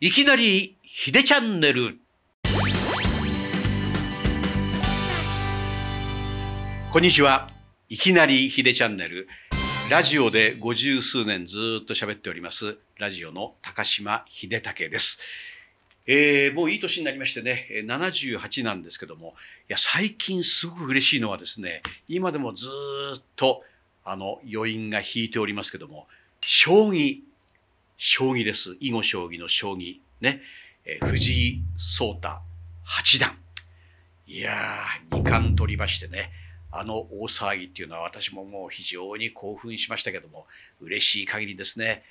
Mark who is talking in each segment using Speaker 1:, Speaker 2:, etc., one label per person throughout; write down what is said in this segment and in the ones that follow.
Speaker 1: いきなり、ひでチャンネル。こんにちは。いきなりひでチャンネル。ラジオで五十数年ずっと喋っております、ラジオの高島秀武です。えー、もういい年になりましてね、78なんですけども、いや、最近すごく嬉しいのはですね、今でもずっと、あの、余韻が引いておりますけども、将棋、将棋です。囲碁将棋の将棋。ね。えー、藤井聡太八段。いやー、二冠取りましてね。あの大騒ぎっていうのは私ももう非常に興奮しましたけども、嬉しい限りですね。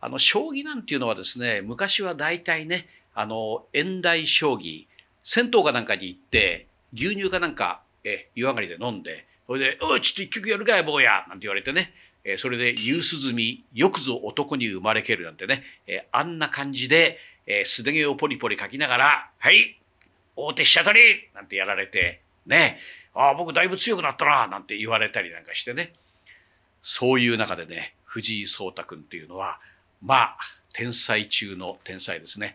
Speaker 1: あの、将棋なんていうのはですね、昔は大体ね、あの、遠大将棋、銭湯かなんかに行って、牛乳かなんか、え、湯上がりで飲んで、それで、おい、ちょっと一曲やるかい、坊やなんて言われてね、えそれで夕涼み、よくぞ男に生まれけるなんてね、えあんな感じで、えすで毛をポリポリ書きながら、はい、大手飛車取りなんてやられて、ね、ああ、僕だいぶ強くなったな、なんて言われたりなんかしてね。そういう中でね、藤井聡太君っていうのは、まあ、天才中の天才ですね。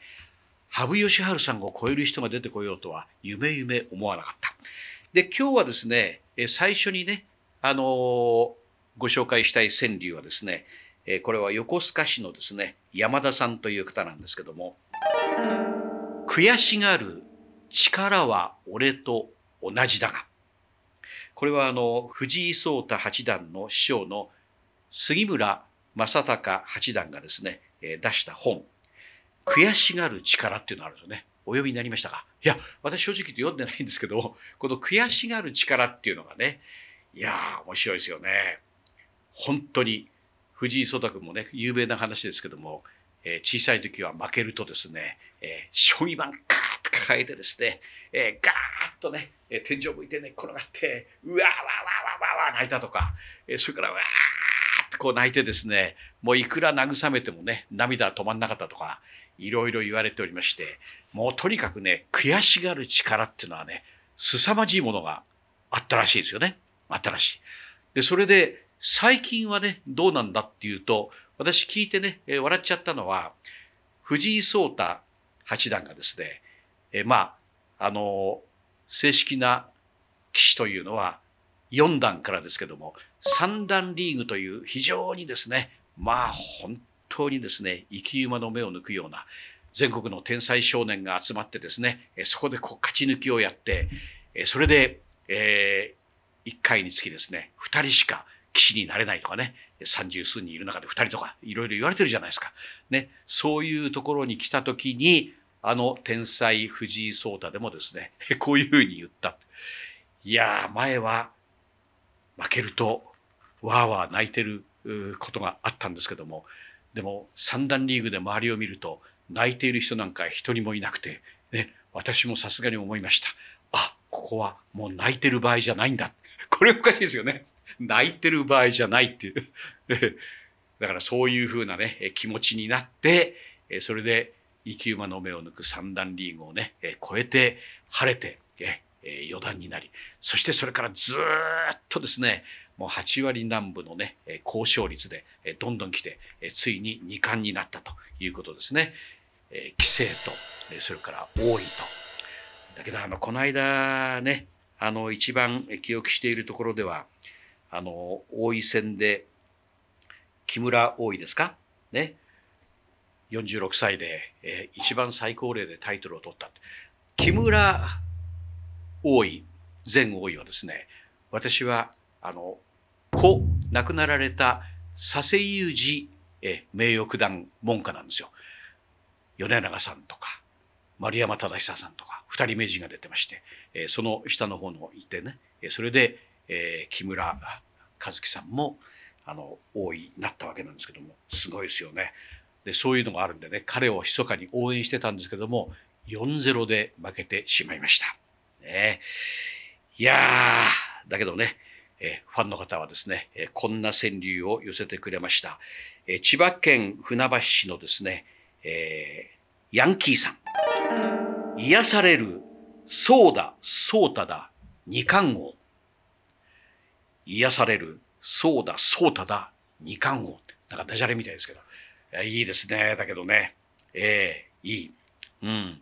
Speaker 1: 羽生善治さんを超える人が出てこようとは、夢夢思わなかった。で、今日はですね、最初にね、あのーご紹介したい川柳はですね、えこれは横須賀市のですね、山田さんという方なんですけども、悔しがる力は俺と同じだが、これはあの、藤井聡太八段の師匠の杉村正隆八段がですね、え出した本、悔しがる力っていうのがあるんですよね。お呼びになりましたかいや、私正直言って読んでないんですけど、この悔しがる力っていうのがね、いやー、面白いですよね。本当に藤井聡太君もね、有名な話ですけども、えー、小さい時は負けるとですね、えー、将棋盤カーっと抱えてですね、えー、ガーッとね、えー、天井向いてね、転がって、うわーわーわーわーわー泣いたとか、えー、それからわーってこう泣いてですね、もういくら慰めてもね、涙止まんなかったとか、いろいろ言われておりまして、もうとにかくね、悔しがる力っていうのはね、凄まじいものがあったらしいですよね。あったらしい。で、それで、最近はね、どうなんだっていうと、私聞いてね、笑っちゃったのは、藤井聡太八段がですね、えまあ、あの正式な棋士というのは四段からですけども、三段リーグという非常にですね、まあ本当にですね、生き馬の目を抜くような、全国の天才少年が集まってですね、そこでこう勝ち抜きをやって、それで、えー、回につきですね、二人しか騎士になれないとかね、三十数人いる中で二人とか、いろいろ言われてるじゃないですか。ね、そういうところに来た時に、あの天才藤井聡太でもですね、こういうふうに言った。いやー、前は負けると、わーわー泣いてることがあったんですけども、でも三段リーグで周りを見ると、泣いている人なんか一人もいなくて、ね、私もさすがに思いました。あ、ここはもう泣いてる場合じゃないんだ。これおかしいですよね。泣いてる場合じゃないっていう。だからそういうふうなね、気持ちになって、それで生き馬の目を抜く三段リーグをね、超えて、晴れて、四段になり、そしてそれからずっとですね、もう8割南部のね、高勝率でどんどん来て、ついに2冠になったということですね。棋聖と、それから王位と。だけど、あの、この間ね、あの、一番記憶しているところでは、あの、王位戦で、木村王位ですかね。46歳で、えー、一番最高齢でタイトルを取った。木村王位、前王位はですね、私は、あの、子、亡くなられた佐世雄二、えー、名誉九段門下なんですよ。米長さんとか、丸山忠久さんとか、二人名人が出てまして、えー、その下の方のいてね、それで、えー、木村和樹さんもあの王位になったわけなんですけどもすごいですよね。でそういうのがあるんでね彼を密かに応援してたんですけども4-0で負けてしまいました。ね、いやーだけどねえファンの方はですね、えこんな川柳を寄せてくれました、え千葉県船橋市のですね、えー、ヤンキーさん癒されるそうだそうただ二冠王癒される、そうだ、そうただ、二冠王。なんかダジャレみたいですけど。いいいですね。だけどね。ええー、いい。うん。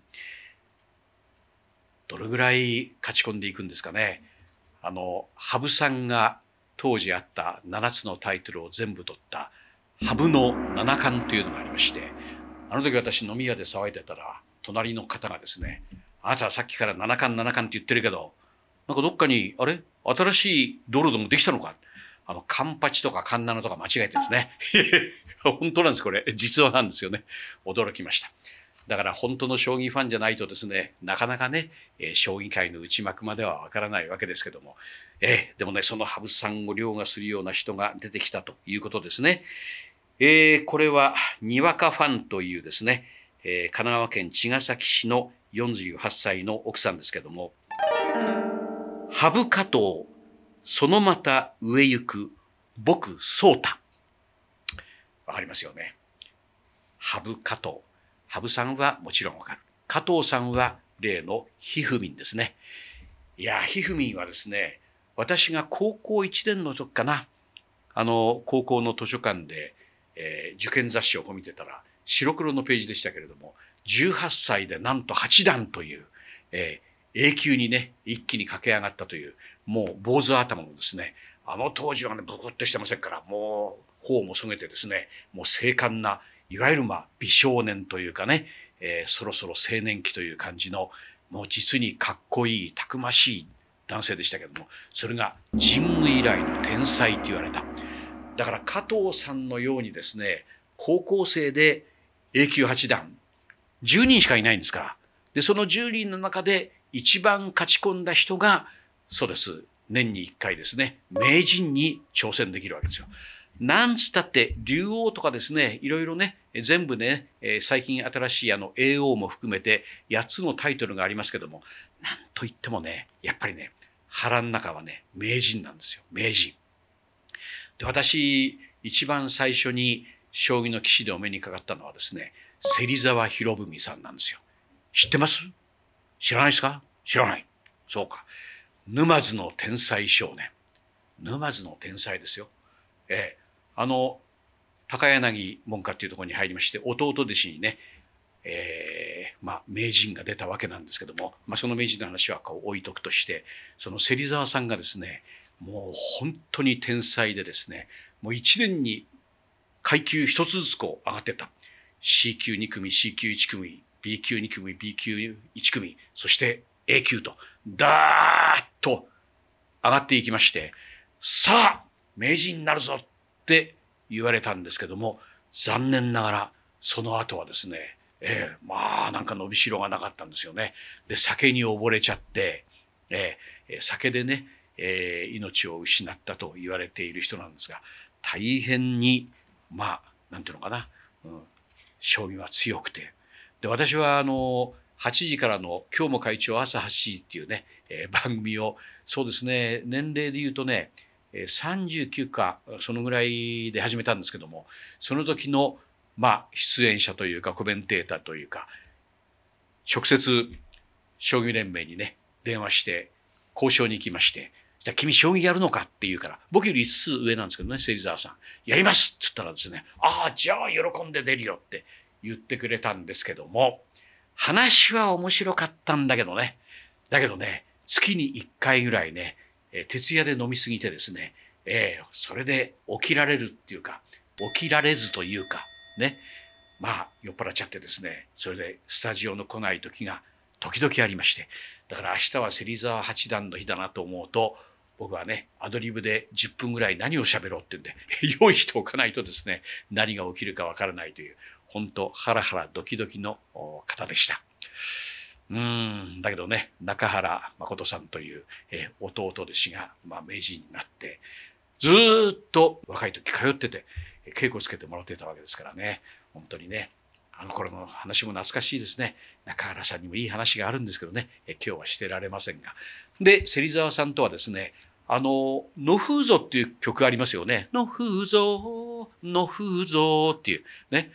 Speaker 1: どれぐらい勝ち込んでいくんですかね。あの、羽生さんが当時あった7つのタイトルを全部取った羽生の七冠というのがありまして、あの時私飲み屋で騒いでたら、隣の方がですね、あなたはさっきから七冠七冠って言ってるけど、なんかどっかに、あれ新しい道路でもできたのか。あの、カンパチとかカンナナとか間違えてるんですね。本当なんです、これ。実話なんですよね。驚きました。だから本当の将棋ファンじゃないとですね、なかなかね、えー、将棋界の内幕まではわからないわけですけども、えー、でもね、その羽生さんを凌駕するような人が出てきたということですね。えー、これは、にわかファンというですね、え神奈川県茅ヶ崎市の48歳の奥さんですけども、ハブ加藤、そのまた上行く、僕、そうた。わかりますよね。ハブ加藤。ハブさんはもちろんわかる。加藤さんは例のひふみんですね。いや、ひふみんはですね、私が高校1年の時かな、あの、高校の図書館で、えー、受験雑誌を見てたら、白黒のページでしたけれども、18歳でなんと8段という、えー、永久にね、一気に駆け上がったという、もう坊主頭のですね、あの当時はね、ブクッとしてませんから、もう、頬もそげてですね、もう精悍な、いわゆるまあ、美少年というかね、えー、そろそろ青年期という感じの、もう実にかっこいい、たくましい男性でしたけども、それが神武以来の天才と言われた。だから加藤さんのようにですね、高校生で A 級八段、10人しかいないんですから。で、その10人の中で一番勝ち込んだ人が、そうです。年に一回ですね、名人に挑戦できるわけですよ。なんつったって、竜王とかですね、いろいろね、全部ね、え最近新しいあの、叡王も含めて8つのタイトルがありますけども、なんといってもね、やっぱりね、腹の中はね、名人なんですよ。名人。で、私、一番最初に将棋の棋士でお目にかかったのはですね、芹沢博文さんなんですよ。知ってます知らないですか知らない。そうか。沼津の天才少年。沼津の天才ですよ。ええあの、高柳門下っていうところに入りまして、弟弟子にね、えー、まあ、名人が出たわけなんですけども、まあ、その名人の話はこう置いとくとして、その芹沢さんがですね、もう本当に天才でですね、もう一年に階級一つずつこう上がってた。C 級2組、C 級1組、B 級2組、B 級1組、そして永久と、だーっと上がっていきまして、さあ、名人になるぞって言われたんですけども、残念ながら、その後はですね、えー、まあ、なんか伸びしろがなかったんですよね。で、酒に溺れちゃって、えー、酒でね、えー、命を失ったと言われている人なんですが、大変に、まあ、なんていうのかな、うん、将棋は強くて。で、私は、あの、8時からの「今日も会長朝8時」っていうね、えー、番組をそうですね年齢で言うとね39かそのぐらいで始めたんですけどもその時のまあ出演者というかコメンテーターというか直接将棋連盟にね電話して交渉に行きまして「じゃあ君将棋やるのか?」って言うから僕より5つ上なんですけどね芹沢さん「やります!」っつったらですね「ああじゃあ喜んで出るよ」って言ってくれたんですけども話は面白かったんだけどね。だけどね、月に1回ぐらいね、え徹夜で飲みすぎてですね、えー、それで起きられるっていうか、起きられずというか、ね。まあ、酔っ払っちゃってですね、それでスタジオの来ない時が時々ありまして、だから明日は芹沢八段の日だなと思うと、僕はね、アドリブで10分ぐらい何を喋ろうってんで、用意しておかないとですね、何が起きるかわからないという、本当ハラハラドキドキの方でした。うんだけどね中原誠さんという、え弟弟子が、まあ、名人になってずっと若い時通ってて稽古つけてもらってたわけですからね本当にねあの頃の話も懐かしいですね。中原さんにもいい話があるんですけどね、え今日はしてられませんが。で、芹沢さんとはですね、あの、の風ぞっていう曲ありますよね。の風ぞ、の風ぞっていうね、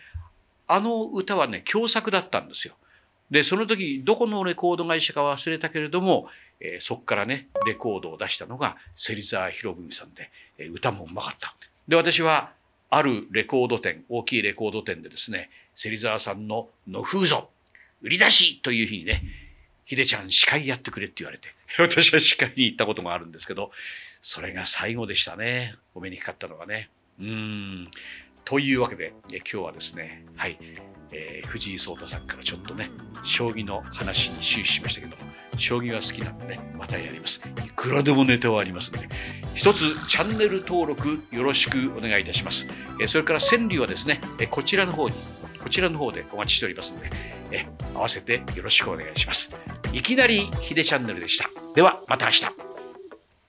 Speaker 1: あの歌はね、共作だったんですよ。で、その時、どこのレコード会社か忘れたけれども、えー、そこからね、レコードを出したのが芹沢博文さんで、えー、歌もうまかった。で、私は、あるレコード店、大きいレコード店でですね、芹沢さんの野風ぞ、売り出しという日にね、ひでちゃん司会やってくれって言われて、私は司会に行ったこともあるんですけど、それが最後でしたね。お目にかかったのはね。うん。というわけで、え今日はですね、はい、えー、藤井聡太さんからちょっとね、将棋の話に終始しましたけど、将棋が好きなんでね、またやります。いくらでもネタはありますので、一つチャンネル登録よろしくお願いいたします。えそれから川柳はですね、えこちらの方に、こちらの方でお待ちしておりますので、え合わせてよろしくお願いします。いきなりひでチャンネルでした。では、また明日。